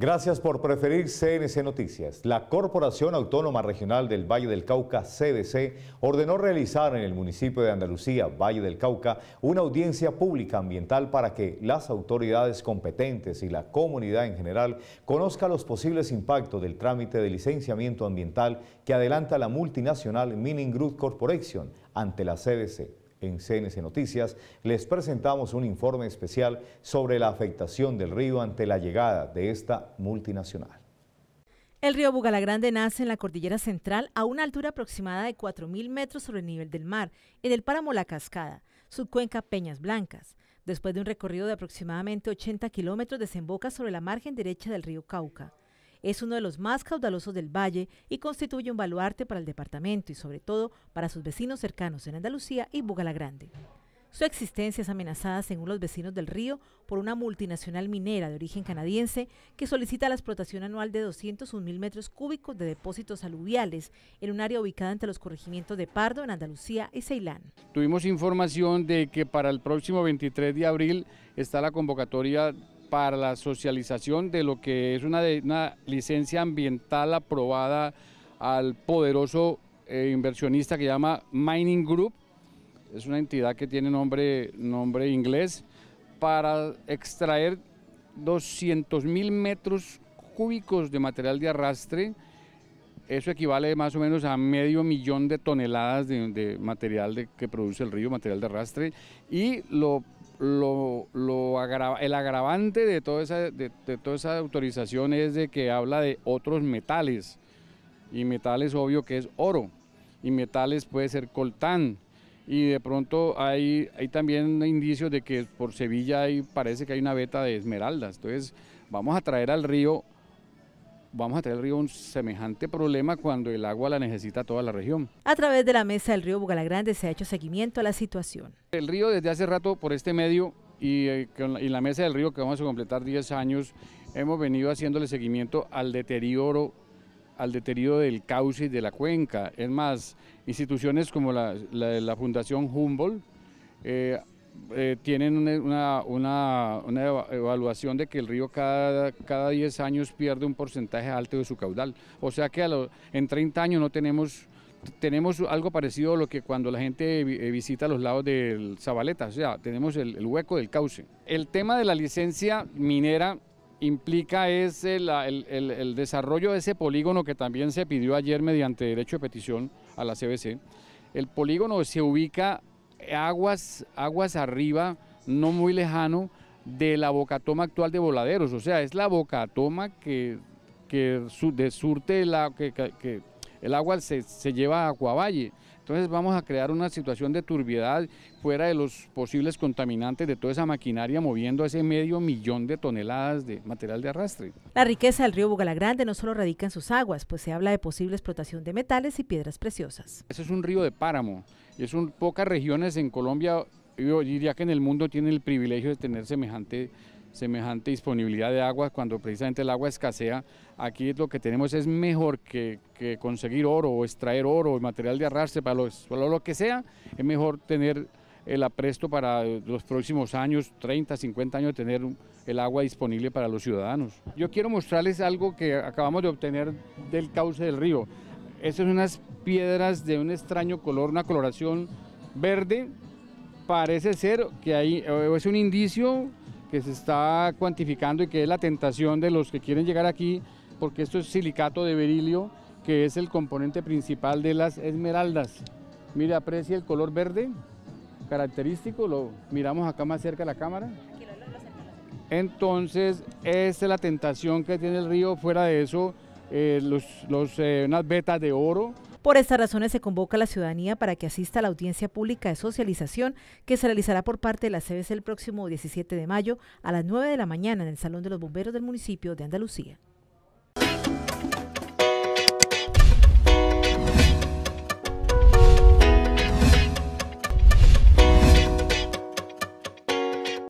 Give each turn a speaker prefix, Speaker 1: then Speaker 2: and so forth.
Speaker 1: Gracias por preferir CNC Noticias. La Corporación Autónoma Regional del Valle del Cauca, CDC, ordenó realizar en el municipio de Andalucía, Valle del Cauca, una audiencia pública ambiental para que las autoridades competentes y la comunidad en general conozcan los posibles impactos del trámite de licenciamiento ambiental que adelanta la multinacional Mining Group Corporation ante la CDC. En CNC Noticias les presentamos un informe especial sobre la afectación del río ante la llegada de esta multinacional.
Speaker 2: El río Bugalagrande nace en la cordillera central a una altura aproximada de 4.000 metros sobre el nivel del mar, en el páramo La Cascada, subcuenca Peñas Blancas. Después de un recorrido de aproximadamente 80 kilómetros desemboca sobre la margen derecha del río Cauca. Es uno de los más caudalosos del valle y constituye un baluarte para el departamento y sobre todo para sus vecinos cercanos en Andalucía y Bugalagrande. Su existencia es amenazada, según los vecinos del río, por una multinacional minera de origen canadiense que solicita la explotación anual de 201 mil metros cúbicos de depósitos aluviales en un área ubicada entre los corregimientos de Pardo, en Andalucía y Ceilán.
Speaker 1: Tuvimos información de que para el próximo 23 de abril está la convocatoria para la socialización de lo que es una, una licencia ambiental aprobada al poderoso eh, inversionista que llama Mining Group, es una entidad que tiene nombre, nombre inglés, para extraer 200 mil metros cúbicos de material de arrastre. Eso equivale más o menos a medio millón de toneladas de, de material de, que produce el río, material de arrastre. Y lo lo, el agravante de toda, esa, autorización es de que habla de otros metales. Y metales obvio que es oro. Y metales puede ser coltán. Y de pronto hay, también indicios de que por Sevilla parece que hay una veta de esmeraldas. Entonces vamos a traer al río vamos a tener el río un semejante problema cuando el agua la necesita toda la región.
Speaker 2: A través de la mesa del río Bugalagrande se ha hecho seguimiento a la situación.
Speaker 1: El río desde hace rato por este medio y, eh, la, mesa del río que vamos a completar 10 años, hemos venido haciéndole seguimiento al deterioro al deterioro del cauce y de la cuenca. Es más, instituciones como la, Fundación Humboldt eh, eh, tienen e, una, evaluación de que el río cada, cada 10 años pierde un porcentaje alto de su caudal. O sea que en 30 años no tenemos tenemos algo parecido a lo que cuando la gente eh, visita los lados del Zabaleta, o sea, tenemos el, hueco del cauce. El tema de la licencia minera implica es el, el, desarrollo de ese polígono que también se pidió ayer mediante derecho de petición a la CBC. El polígono se ubica aguas, aguas arriba, no muy lejano, de la bocatoma actual de Voladeros. O sea, es la bocatoma que, que surte la, que, el agua se, lleva a Acuavalle. Entonces vamos a crear una situación de turbiedad fuera de los posibles contaminantes de toda esa maquinaria moviendo ese medio millón de toneladas de material de arrastre.
Speaker 2: La riqueza del río Bugalagrande no solo radica en sus aguas, pues se habla de posible explotación de metales y piedras preciosas.
Speaker 1: Ese es un río de páramo, es un, pocas regiones en Colombia, yo diría que en el mundo tiene el privilegio de tener semejante semejante disponibilidad de agua cuando precisamente el agua escasea Aquí lo que tenemos es mejor que, conseguir oro o extraer oro o material de arrastre para, lo que sea, es mejor tener el apresto para los próximos años, 30, 50 años, tener el agua disponible para los ciudadanos. Yo quiero mostrarles algo que acabamos de obtener del cauce del río. Estas son unas piedras de un extraño color, una coloración verde. Parece ser que hay, es un indicio que se está cuantificando y que es la tentación de los que quieren llegar aquí porque esto es silicato de berilio, que es el componente principal de las esmeraldas. Mire, aprecia el color verde característico, lo miramos acá más cerca de la cámara. Entonces, es la tentación que tiene el río, fuera de eso, eh, los, eh, unas vetas de oro,
Speaker 2: por estas razones se convoca a la ciudadanía para que asista a la audiencia pública de socialización que se realizará por parte de la CBC el próximo 17 de mayo a las 9 de la mañana en el Salón de los Bomberos del municipio de Andalucía.